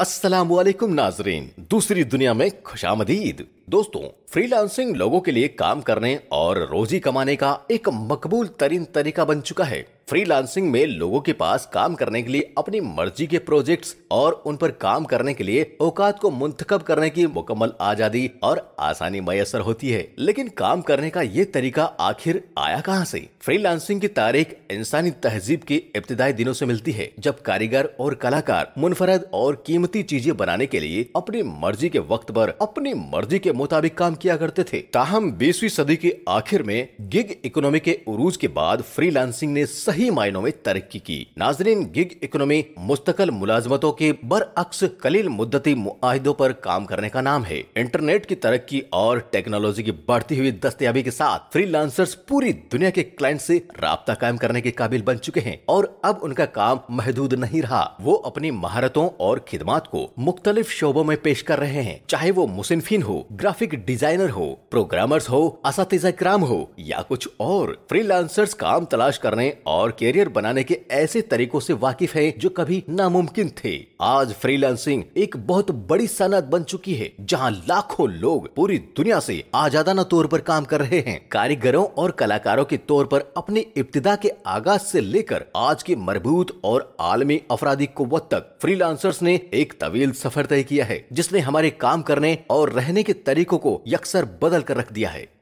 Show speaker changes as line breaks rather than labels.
असलम नाजरीन दूसरी दुनिया में खुशामदीद दोस्तों फ्रीलांसिंग लोगों के लिए काम करने और रोजी कमाने का एक मकबूल तरीन तरीका बन चुका है फ्रीलांसिंग में लोगों के पास काम करने के लिए अपनी मर्जी के प्रोजेक्ट्स और उन पर काम करने के लिए औकात को मुंतखब करने की मुकम्मल आजादी और आसानी मैसर होती है लेकिन काम करने का ये तरीका आखिर आया कहाँ से फ्रीलांसिंग की तारीख इंसानी तहजीब के इब्तदाई दिनों से मिलती है जब कारीगर और कलाकार मुनफरद और कीमती चीजें बनाने के लिए अपनी मर्जी के वक्त पर अपनी मर्जी के मुताबिक काम किया करते थे ताहम बीसवीं सदी के आखिर में गिग इकोनॉमी के उरूज के बाद फ्रीलांसिंग ने सही सही मायनों में तरक्की की नाजरीन गिग इकोनॉमी मुस्तकल मुलाजमतों के बरअक्स कलील मुद्दती मुआहिदों पर काम करने का नाम है इंटरनेट की तरक्की और टेक्नोलॉजी की बढ़ती हुई दस्तियाबी के साथ लांसर्स पूरी दुनिया के क्लाइंट से रबता कायम करने के काबिल बन चुके हैं और अब उनका काम महदूद नहीं रहा वो अपनी महारतों और खिदमात को मुख्तलिफ शोबों में पेश कर रहे हैं चाहे वो मुसिनफिन हो ग्राफिक डिजाइनर हो प्रोग्रामर्स हो असातिजा क्राम हो या कुछ और फ्री काम तलाश करने और और कैरियर बनाने के ऐसे तरीकों से वाकिफ है जो कभी नामुमकिन थे आज फ्रीलांसिंग एक बहुत बड़ी सनत बन चुकी है जहाँ लाखों लोग पूरी दुनिया से आजादाना तौर पर काम कर रहे हैं कारीगरों और कलाकारों के तौर पर अपनी इब्तदा के आगाज से लेकर आज के मजबूत और आलमी अफराधी कुत तक फ्रीलांसर्स ने एक तवील सफर तय किया है जिसने हमारे काम करने और रहने के तरीकों को यकसर बदल कर रख दिया है